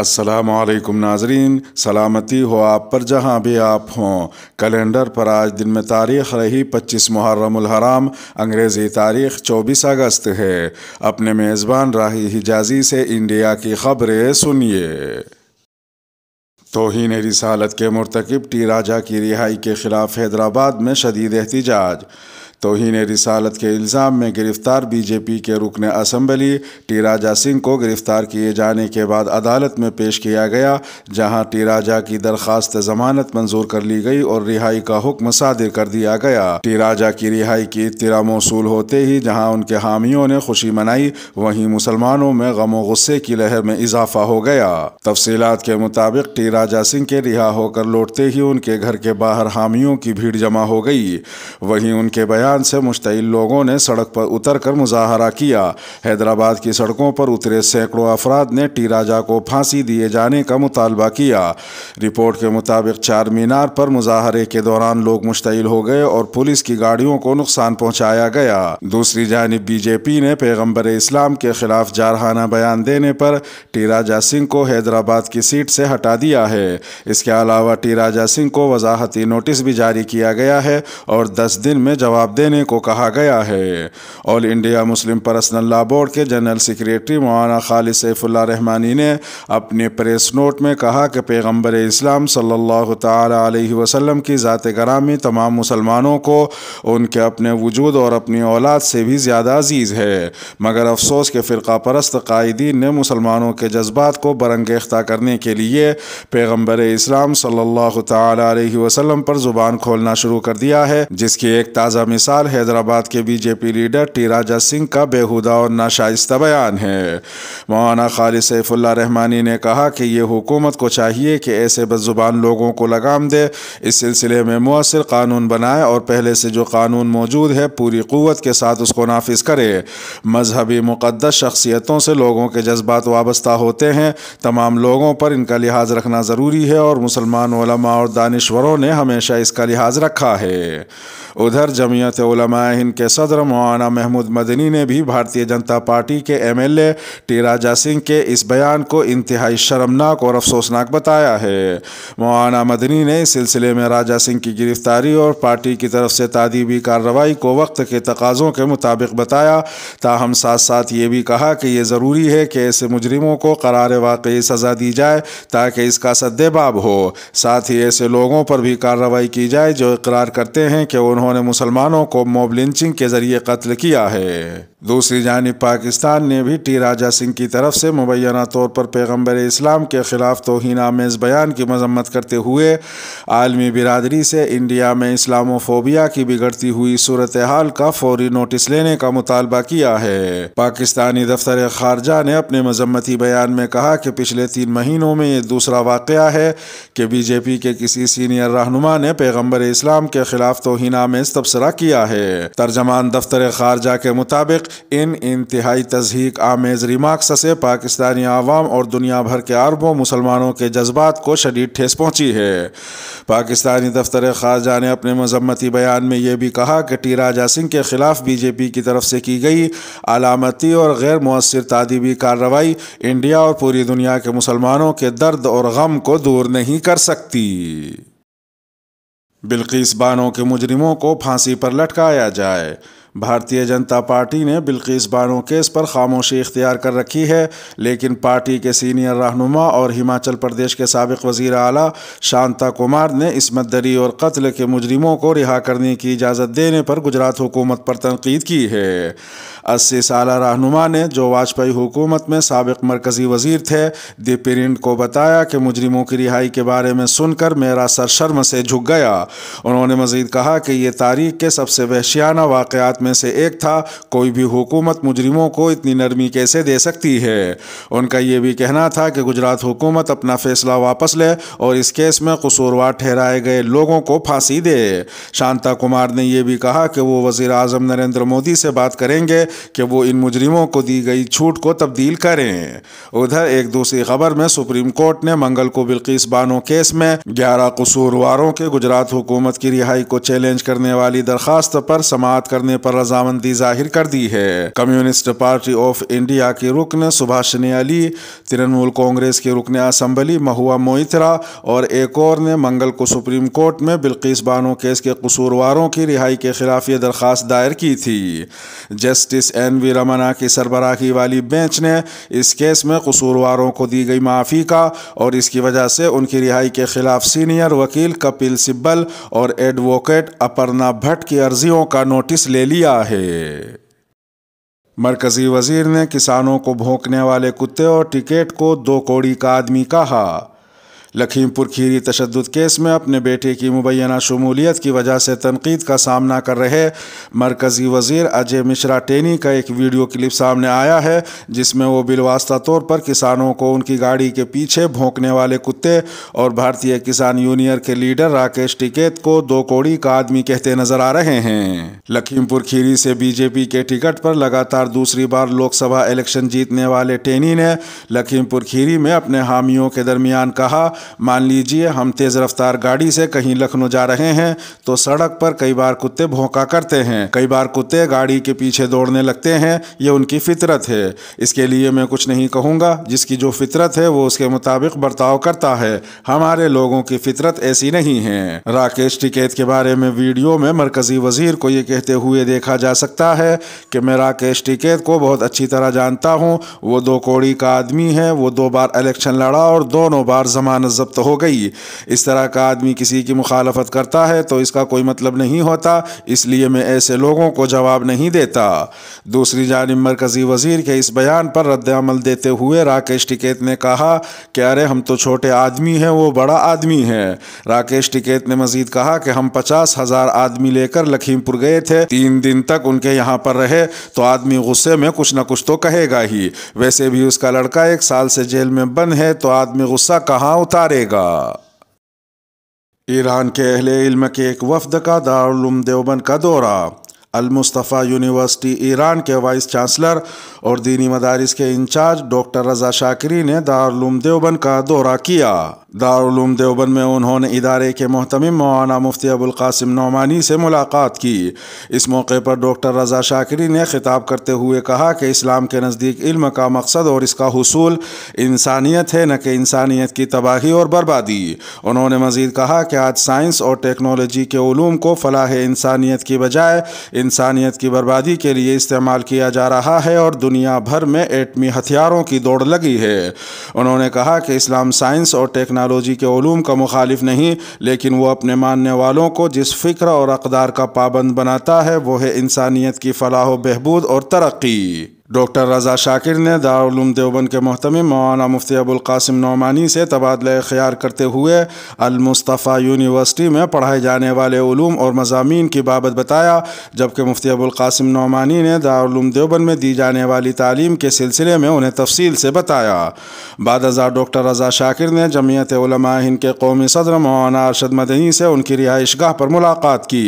असलकम नाजरीन सलामती हो आप पर जहाँ भी आप हों कैलेंडर पर आज दिन में तारीख रही 25 मुहर्रम अंग्रेज़ी तारीख 24 अगस्त है अपने मेज़बान राही हिजाजी से इंडिया की खबरें सुनिए तोहन रिसालत के मरतकब टी राजा की रिहाई के ख़िलाफ़ हैदराबाद में शदीद एहतजाज तोहन रिसालत के इल्ज़ाम में गिरफ्तार बीजेपी के रुकन असम्बली टी राजा सिंह को गिरफ्तार किए जाने के बाद अदालत में पेश किया गया जहां टी राजा की दरखास्त जमानत मंजूर कर ली गई और रिहाई का हुक्म सादिर कर दिया गया टी राजा की रिहाई की इतरा मौसू होते ही जहाँ उनके हामियों ने खुशी मनाई वहीं मुसलमानों में गमो गुस्से की लहर में इजाफा हो गया तफसीत के मुताबिक टी राजा सिंह के रिहा होकर लौटते ही उनके घर के बाहर हामियों की भीड़ जमा हो गई वहीं उनके बयान बयान से मुश्तिल लोगों ने सड़क पर उतर कर मुजाहरा किया हैदराबाद की सड़कों पर उतरे सैकड़ों अफराद ने टी राजा को फांसी दिए जाने का मुतालबा किया रिपोर्ट के मुताबिक चार मीनार पर मुजाहरे के दौरान लोग मुश्तिल हो गए और पुलिस की गाड़ियों को नुकसान पहुँचाया गया दूसरी जानब बीजेपी ने पैगम्बर इस्लाम के खिलाफ जारहाना बयान देने पर टी राजा सिंह को हैदराबाद की सीट से हटा दिया है इसके अलावा टी राजा सिंह को वजाहती नोटिस भी जारी किया गया है और दस दिन में जवाब देने को कहा गया है All India Muslim Personal Law Board के जनरल सेक्रेटरी मौलाना खालिद सैफुल्ला रहमानी ने अपने प्रेस नोट में कहा कि पैगम्बर इस्लाम सल्लल्लाहु अलैहि वसल्लम की ज़ात करामी तमाम मुसलमानों को उनके अपने वजूद और अपनी औलाद से भी ज़्यादा अजीज़ है मगर अफसोस के फ़िरका परस्त कायदीन ने मुसलमानों के जज्बात को बरंगेख्ता करने के लिए पैगम्बर इस्लाम सल्लल्लाहु अलैहि वसल्लम पर ज़ुबान खोलना शुरू कर दिया है जिसकी एक ताज़ा मिसाल साल हैदराबाद के BJP leader T Raja Singh का बेहुदा और नाशाइस्ता बयान है मौलाना खालिद सैफुल्ला रहमानी ने कहा कि ये हुकूमत को चाहिए कि ऐसे बदजुबान लोगों को लगाम दे इस सिलसिले में मौसर कानून बनाए और पहले से जो कानून मौजूद है पूरी क़वत के साथ उसको नाफिज करे मजहबी मुक़दस शख्सियतों से लोगों के जज्बात वाबस्ता होते हैं तमाम लोगों पर इनका लिहाज रखना ज़रूरी है और मुसलमान और दानश्वरों ने हमेशा इसका लिहाज रखा है उधर जमीयत हिंद के सदर मौलाना महमूद मदनी ने भी भारतीय जनता पार्टी के एमएलए टी राजा सिंह के इस बयान को इंतहाई शर्मनाक और अफसोसनाक बताया है मौलाना मदनी ने इस सिलसिले में राजा सिंह की गिरफ्तारी और पार्टी की तरफ से तदीबी कार्रवाई को वक्त के तकाज़ों के मुताबिक बताया ताहम साथ साथ ये भी कहा कि यह ज़रूरी है कि ऐसे मुजरिमों को करार वाकई सज़ा दी जाए ताकि इसका सद्देबाब हो साथ ही ऐसे लोगों पर भी कार्रवाई की जाए जो इकरार करते हैं कि उन्होंने उन्होंने मुसलमानों को मॉब लिंचिंग के जरिए कत्ल किया है दूसरी जानब पाकिस्तान ने भी टी राजा सिंह की तरफ से मुबैना तौर पर पैगम्बर इस्लाम के ख़िलाफ़ आमेज बयान की मजम्मत करते हुए आलमी बिरादरी से इंडिया में इस्लामोफोबिया की बिगड़ती हुई सूरत हाल का फौरी नोटिस लेने का मुतालबा किया है पाकिस्तानी दफ्तर खारजा ने अपने मजम्मती बयान में कहा कि पिछले तीन महीनों में ये दूसरा वाक़ है कि बीजेपी के किसी सीनियर रहनुमा ने पैगम्बर इस्लाम के ख़िलाफ़ आमेज तबसरा किया है तर्जमान दफ्तर खारजा के मुताबिक इन इंतहाई तजहीक आमेज़ रिमार्क्स से पाकिस्तानी आवाम और दुनिया भर के अरबों मुसलमानों के जज्बात को शदीद ठेस पहुँची है पाकिस्तानी दफ्तर खारजा ने अपने मजम्मती बयान में यह भी कहा कि टी राजा सिंह के खिलाफ बीजेपी की तरफ से की गई अलामती और गैर मौसर तदीबी कार्रवाई इंडिया और पूरी दुनिया के मुसलमानों के दर्द और गम को दूर नहीं कर सकती बिल्किस बानों के मुजरिमों को फांसी पर लटकाया जाए भारतीय जनता पार्टी ने बिल्किस बानो केस पर खामोशी इख्तियार कर रखी है लेकिन पार्टी के सीनियर रहनुमा और हिमाचल प्रदेश के सबक वजीर अला शांता कुमार ने इसमत दरी और कत्ल के मुजरिमों को रिहा करने की इजाज़त देने पर गुजरात हुकूमत पर तनकीद की है अस्सी साल रहनुमा ने जो वाजपेयी हुकूमत में सबक मरकज़ी वजीर थे दिपिरिंड को बताया कि मुजरिमों की रिहाई के बारे में सुनकर मेरा सर शर्म से झुक गया उन्होंने मजीद कहा कि ये तारीख के सबसे वहशियाना वाक़ात में में से एक था कोई भी हुकूमत मुजरिमों को इतनी नरमी कैसे दे सकती है उनका यह भी कहना था कि गुजरात हुकूमत अपना फैसला वापस ले और इस केस में कसूरवार ठहराए गए लोगों को फांसी दे शांता कुमार ने यह भी कहा कि वो वजीर अजम नरेंद्र मोदी से बात करेंगे कि वो इन मुजरिमों को दी गई छूट को तब्दील करें उधर एक दूसरी खबर में सुप्रीम कोर्ट ने मंगल को बिल्किस बानो केस में ग्यारह कसूरवारों के गुजरात हुकूमत की रिहाई को चैलेंज करने वाली दरखास्त पर समाप्त करने पर रजामंदी जाहिर कर दी है कम्युनिस्ट पार्टी ऑफ इंडिया की रुकन सुभाषनी अली तृणमूल कांग्रेस की रुकन असम्बली महुआ मोइथरा और एक और ने मंगल को सुप्रीम कोर्ट में बिल्किस बानो केस के कसूरवारों की रिहाई के खिलाफ ये दरख्वास्त दायर की थी जस्टिस एन वी रमना की सरबराही वाली बेंच ने इस केस में कसूरवारों को दी गई माफ़ी का और इसकी वजह से उनकी रिहाई के खिलाफ सीनियर वकील कपिल सिब्बल और एडवोकेट अपर्णा भट्ट की अर्जियों का नोटिस ले लिया लिया है मरकजी वजीर ने किसानों को भोंकने वाले कुत्ते और टिकेट को दो कोड़ी का आदमी कहा लखीमपुर खीरी तशद केस में अपने बेटे की मुबैना शमूलियत की वजह से तनकीद का सामना कर रहे मरकज़ी वजीर अजय मिश्रा टेनी का एक वीडियो क्लिप सामने आया है जिसमें वो बिलवास्ता तौर पर किसानों को उनकी गाड़ी के पीछे भोंकने वाले कुत्ते और भारतीय किसान यूनियन के लीडर राकेश टिकेत को दो कोड़ी का आदमी कहते नजर आ रहे हैं लखीमपुर खीरी से बीजेपी के टिकट पर लगातार दूसरी बार लोकसभा इलेक्शन जीतने वाले टेनी ने लखीमपुर खीरी में अपने हामियों के दरमियान कहा मान लीजिए हम तेज़ रफ्तार गाड़ी से कहीं लखनऊ जा रहे हैं तो सड़क पर कई बार कुत्ते भोंका करते हैं कई बार कुत्ते गाड़ी के पीछे दौड़ने लगते हैं ये उनकी फितरत है इसके लिए मैं कुछ नहीं कहूँगा जिसकी जो फितरत है वो उसके मुताबिक बर्ताव करता है हमारे लोगों की फितरत ऐसी नहीं है राकेश टिकैत के बारे में वीडियो में मरकजी वजीर को ये कहते हुए देखा जा सकता है कि मैं राकेश टिकैत को बहुत अच्छी तरह जानता हूँ वो दो कौड़ी का आदमी है वो दो बार इलेक्शन लड़ा और दोनों बार जमानत जब्त हो गई इस तरह का आदमी किसी की मुखालफत करता है तो इसका कोई मतलब नहीं होता इसलिए मैं ऐसे लोगों को जवाब नहीं देता दूसरी जानब मरकज़ी वज़ीर के इस बयान पर रद्दमल देते हुए राकेश टिकेत ने कहा कि अरे हम तो छोटे आदमी हैं वो बड़ा आदमी है राकेश टिकेत ने मजीद कहा कि हम पचास हज़ार आदमी लेकर लखीमपुर गए थे तीन दिन तक उनके यहाँ पर रहे तो आदमी गुस्से में कुछ ना कुछ तो कहेगा ही वैसे भी उसका लड़का एक साल से जेल में बंद है तो आदमी गुस्सा कहाँ उतर उतारेगा ईरान के अहले इल्म के एक वफद का दारुम देवबंद का दौरा अलमुस्तफ़ा यूनिवर्सिटी ईरान के वाइस चांसलर और दीनी मदारस के इंचार्ज डॉक्टर रजा शाकरी ने दारुम देवबंद का दौरा किया दारूम देवबंद में उन्होंने इदारे के महतम मौाना मुफ्ती अबुलकासिम नौमानी से मुलाकात की इस मौके पर डॉक्टर रजा शाकरी ने खिताब करते हुए कहा कि इस्लाम के नज़दीक इल्म का मकसद और इसका हसूल इंसानियत है न कि इंसानियत की तबाही और बर्बादी उन्होंने मज़ीद कहा कि आज साइंस और टेक्नोलॉजी के ूम को फलाह इंसानियत की बजाय इंसानियत की बर्बादी के लिए इस्तेमाल किया जा रहा है और दुनिया भर में एटमी हथियारों की दौड़ लगी है उन्होंने कहा कि इस्लाम साइंस और टेक्नोलॉजी टेक्नोलॉजी के ूम का मुखालिफ नहीं लेकिन वो अपने मानने वालों को जिस फ़िक्र और अकदार का पाबंद बनाता है वो है इंसानियत की फलाह बहबूद और तरक्की डॉक्टर रजा शाकिर ने दारूम देवबंद के महतम मौलाना मुफ्ती अबुलकासिम नौमानी से तबादला अख्तियार करते हुए अलमुस्तफ़ा यूनिवर्सिटी में पढ़ाए जाने वाले ूम और मजामी की बाबत बताया जबकि मुफ्ती अबुलकासिम नौमानी ने दारूम देवबंद में दी जाने वाली तालीम के सिलसिले में उन्हें तफसील से बताया बाद हज़ार डॉक्टर रजा शाकिर ने जमीयत हिंद के कौमी सदर मौलाना अरशद मदनी से उनकी रिहाइश गाह पर मुलाकात की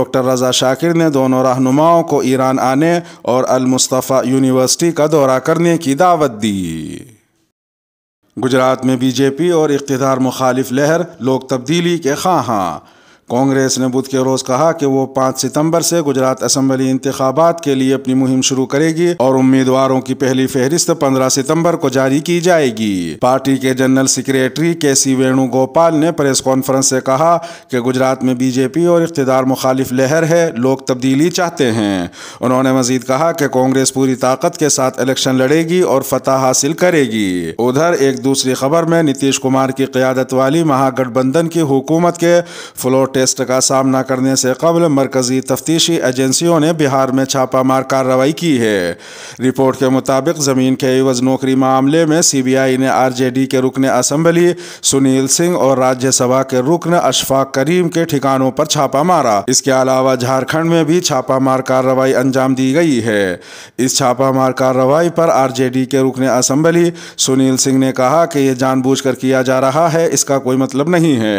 डॉक्टर रजा शाकिर ने दोनों रहनुमाओं को ईरान आने और अलमुस्तफ़ा यूनिवर्सिटी का दौरा करने की दावत दी गुजरात में बीजेपी और इकतदार मुखालिफ लहर लोक तब्दीली के खां कांग्रेस ने बुध के रोज कहा कि वो पाँच सितंबर से गुजरात असम्बली इंतबात के लिए अपनी मुहिम शुरू करेगी और उम्मीदवारों की पहली फहरिस्त पंद्रह सितम्बर को जारी की जाएगी पार्टी के जनरल सेक्रेटरी के सी वेणुगोपाल ने प्रेस कॉन्फ्रेंस से कहा कि गुजरात में बीजेपी और इकतदार मुखालिफ लहर है लोग तब्दीली चाहते हैं उन्होंने मजीद कहा कि कांग्रेस पूरी ताकत के साथ इलेक्शन लड़ेगी और फतह हासिल करेगी उधर एक दूसरी खबर में नीतीश कुमार की क्यादत वाली महागठबंधन की हुकूमत के फ्लोट टेस्ट का सामना करने से कबल मरकजी तफ्तीशी एजेंसियों ने बिहार में छापामार कार्रवाई की है रिपोर्ट के मुताबिक ज़मीन के एवज नौकरी मामले में सीबीआई ने आरजेडी के रुकन असम्बली सुनील सिंह और राज्यसभा के रुकन अशफाक करीम के ठिकानों पर छापा मारा इसके अलावा झारखंड में भी छापामार कार्रवाई अंजाम दी गई है इस छापामार कार्रवाई पर आरजेडी के रुकन असम्बली सुनील सिंह ने कहा कि यह जानबूझकर किया जा रहा है इसका कोई मतलब नहीं है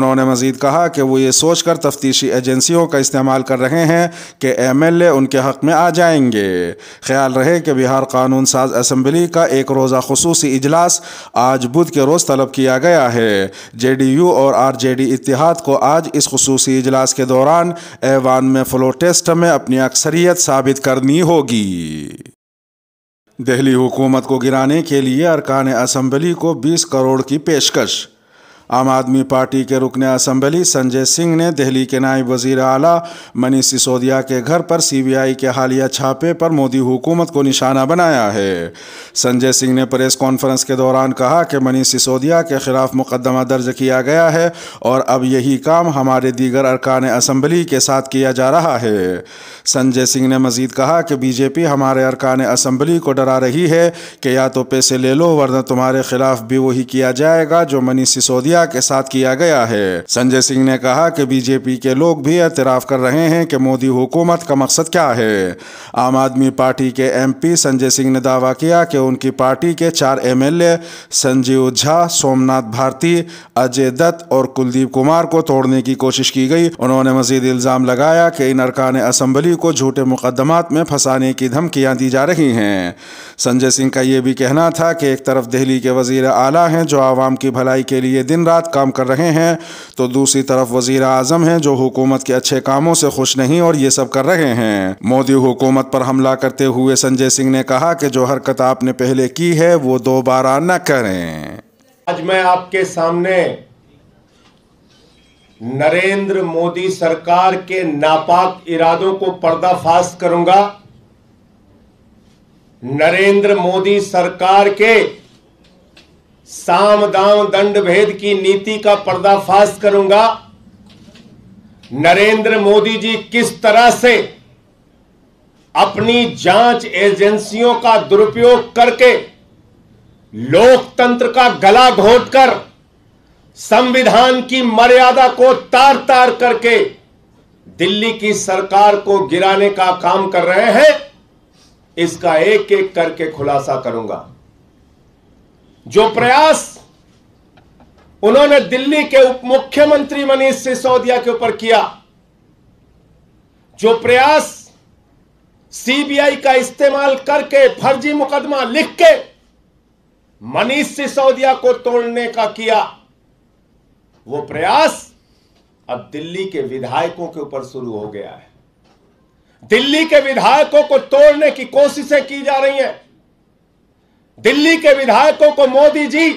उन्होंने मजीद कहा कि वो ये सोचकर तफ्तीशी एजेंसियों का इस्तेमाल कर रहे हैं कि एमएलए उनके हक़ में आ जाएंगे ख्याल रहे कि बिहार कानून साज असम्बली का एक रोज़ा खसूस इजलास आज बुध के रोज़ तलब किया गया है जेडीयू और डी इतिहाद को आज इस खसूसी इजलास के दौरान ऐवान में फ्लो टेस्ट में अपनी अक्सरियत साबित करनी होगी दिल्ली हुकूमत को गिराने के लिए अरकान असम्बली को 20 करोड़ की पेशकश आम आदमी पार्टी के रुकन असम्बली संजय सिंह ने दिल्ली के नायब वजीर अला मनीष सिसोदिया के घर पर सीबीआई के हालिया छापे पर मोदी हुकूमत को निशाना बनाया है संजय सिंह ने प्रेस कॉन्फ्रेंस के दौरान कहा कि मनीष सिसोदिया के खिलाफ मुकदमा दर्ज किया गया है और अब यही काम हमारे दीगर अरकान असम्बली के साथ किया जा रहा है संजय सिंह ने मजीद कहा कि बीजेपी हमारे अरकान असम्बली को डरा रही है कि या तो पैसे ले लो वरना तुम्हारे खिलाफ भी वही किया जाएगा जो मनीष सिसोदिया मीडिया के साथ किया गया है संजय सिंह ने कहा कि बीजेपी के लोग भी एतराफ कर रहे हैं कि मोदी हुकूमत का मकसद क्या है आम आदमी पार्टी के एमपी संजय सिंह ने दावा किया कि उनकी पार्टी के चार एमएलए संजीव झा सोमनाथ भारती अजय दत्त और कुलदीप कुमार को तोड़ने की कोशिश की गई उन्होंने मजीद इल्जाम लगाया कि इन अरकान असम्बली को झूठे मुकदमात में फंसाने की धमकियां दी जा रही हैं संजय सिंह का यह भी कहना था कि एक तरफ दिल्ली के वजीर आला हैं जो आवाम की भलाई के लिए दिन रात काम कर रहे हैं तो दूसरी तरफ वजीर आजम हैं जो हुकूमत के अच्छे कामों से खुश नहीं और ये सब कर रहे हैं मोदी हुकूमत पर हमला करते हुए संजय सिंह ने कहा कि जो हरकत आपने पहले की है वो दोबारा न करें आज मैं आपके सामने नरेंद्र मोदी सरकार के नापाक इरादों को पर्दाफाश करूंगा नरेंद्र मोदी सरकार के साम दाम दंड भेद की नीति का पर्दाफाश करूंगा नरेंद्र मोदी जी किस तरह से अपनी जांच एजेंसियों का दुरुपयोग करके लोकतंत्र का गला घोटकर संविधान की मर्यादा को तार तार करके दिल्ली की सरकार को गिराने का काम कर रहे हैं इसका एक एक करके खुलासा करूंगा जो प्रयास उन्होंने दिल्ली के उप मुख्यमंत्री मनीष सिसोदिया के ऊपर किया जो प्रयास सीबीआई का इस्तेमाल करके फर्जी मुकदमा लिख के मनीष सिसोदिया को तोड़ने का किया वो प्रयास अब दिल्ली के विधायकों के ऊपर शुरू हो गया है दिल्ली के विधायकों को तोड़ने की कोशिशें की जा रही हैं दिल्ली के विधायकों को मोदी जी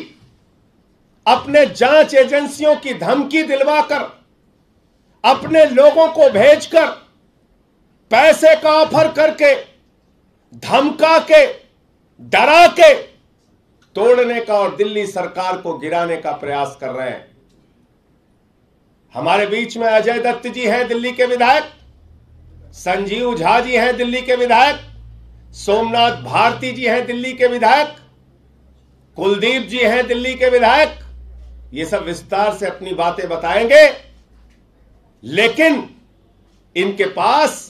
अपने जांच एजेंसियों की धमकी दिलवाकर अपने लोगों को भेजकर पैसे का ऑफर करके धमका के डरा के तोड़ने का और दिल्ली सरकार को गिराने का प्रयास कर रहे हैं हमारे बीच में अजय दत्त जी हैं दिल्ली के विधायक संजीव झा जी हैं दिल्ली के विधायक सोमनाथ भारती जी हैं दिल्ली के विधायक कुलदीप जी हैं दिल्ली के विधायक ये सब विस्तार से अपनी बातें बताएंगे लेकिन इनके पास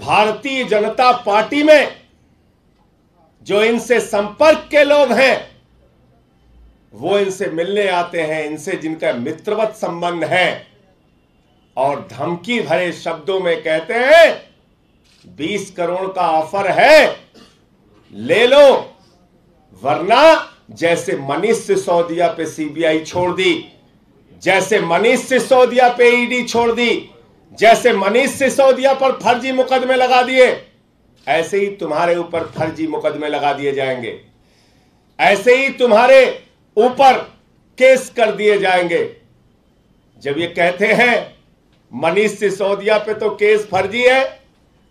भारतीय जनता पार्टी में जो इनसे संपर्क के लोग हैं वो इनसे मिलने आते हैं इनसे जिनका मित्रवत संबंध है और धमकी भरे शब्दों में कहते हैं बीस करोड़ का ऑफर है ले लो वरना जैसे मनीष सिसोदिया पे सीबीआई छोड़ दी जैसे मनीष सिसोदिया पे ईडी e छोड़ दी जैसे मनीष सिसोदिया पर फर्जी मुकदमे लगा दिए ऐसे ही तुम्हारे ऊपर फर्जी मुकदमे लगा दिए जाएंगे ऐसे ही तुम्हारे ऊपर केस कर दिए जाएंगे जब ये कहते हैं मनीष सिसोदिया पे तो केस फर्जी है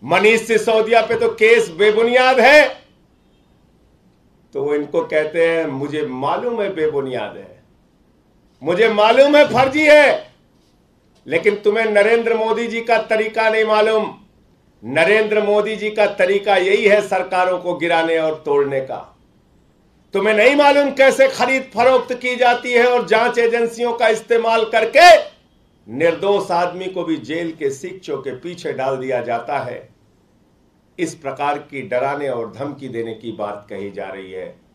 मनीष सिसोदिया पे तो केस बेबुनियाद है तो वो इनको कहते हैं मुझे मालूम है बेबुनियाद है मुझे मालूम है फर्जी है लेकिन तुम्हें नरेंद्र मोदी जी का तरीका नहीं मालूम नरेंद्र मोदी जी का तरीका यही है सरकारों को गिराने और तोड़ने का तुम्हें नहीं मालूम कैसे खरीद फरोख्त की जाती है और जांच एजेंसियों का इस्तेमाल करके निर्दोष आदमी को भी जेल के शिक्षों के पीछे डाल दिया जाता है इस प्रकार की डराने और धमकी देने की बात कही जा रही है